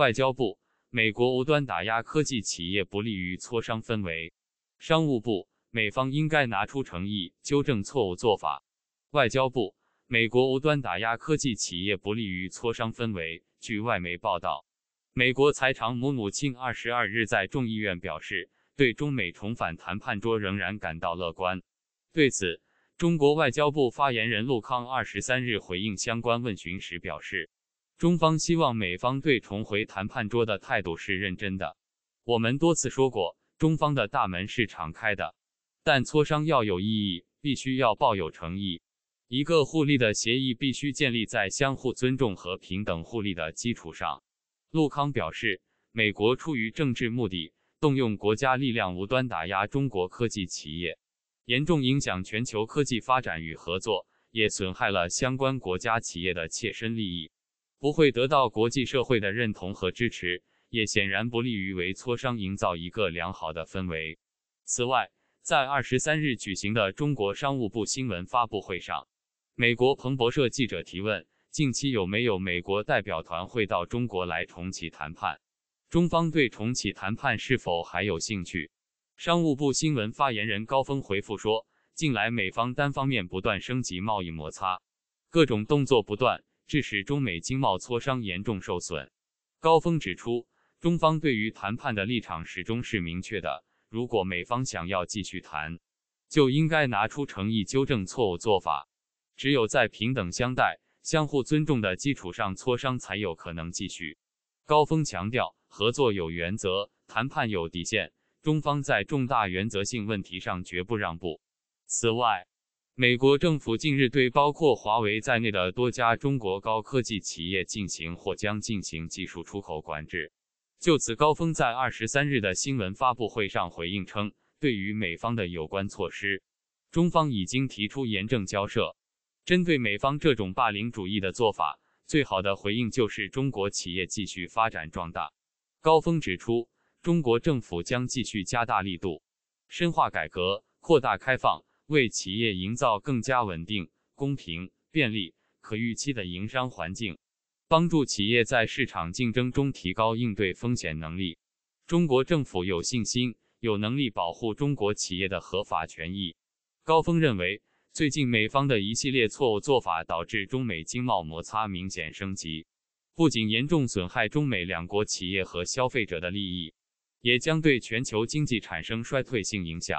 外交部：美国无端打压科技企业不利于磋商氛围。商务部：美方应该拿出诚意，纠正错误做法。外交部：美国无端打压科技企业不利于磋商氛围。据外媒报道，美国财长姆努钦二十二日在众议院表示，对中美重返谈判桌仍然感到乐观。对此，中国外交部发言人陆康二十三日回应相关问询时表示。中方希望美方对重回谈判桌的态度是认真的。我们多次说过，中方的大门是敞开的，但磋商要有意义，必须要抱有诚意。一个互利的协议必须建立在相互尊重和平等互利的基础上。陆慷表示，美国出于政治目的，动用国家力量无端打压中国科技企业，严重影响全球科技发展与合作，也损害了相关国家企业的切身利益。不会得到国际社会的认同和支持，也显然不利于为磋商营造一个良好的氛围。此外，在二十三日举行的中国商务部新闻发布会上，美国彭博社记者提问：近期有没有美国代表团会到中国来重启谈判？中方对重启谈判是否还有兴趣？商务部新闻发言人高峰回复说：近来美方单方面不断升级贸易摩擦，各种动作不断。致使中美经贸磋商严重受损。高峰指出，中方对于谈判的立场始终是明确的。如果美方想要继续谈，就应该拿出诚意，纠正错误做法。只有在平等相待、相互尊重的基础上，磋商才有可能继续。高峰强调，合作有原则，谈判有底线。中方在重大原则性问题上绝不让步。此外，美国政府近日对包括华为在内的多家中国高科技企业进行或将进行技术出口管制。就此，高峰在二十三日的新闻发布会上回应称，对于美方的有关措施，中方已经提出严正交涉。针对美方这种霸凌主义的做法，最好的回应就是中国企业继续发展壮大。高峰指出，中国政府将继续加大力度，深化改革，扩大开放。为企业营造更加稳定、公平、便利、可预期的营商环境，帮助企业，在市场竞争中提高应对风险能力。中国政府有信心、有能力保护中国企业的合法权益。高峰认为，最近美方的一系列错误做法，导致中美经贸摩擦明显升级，不仅严重损害中美两国企业和消费者的利益，也将对全球经济产生衰退性影响。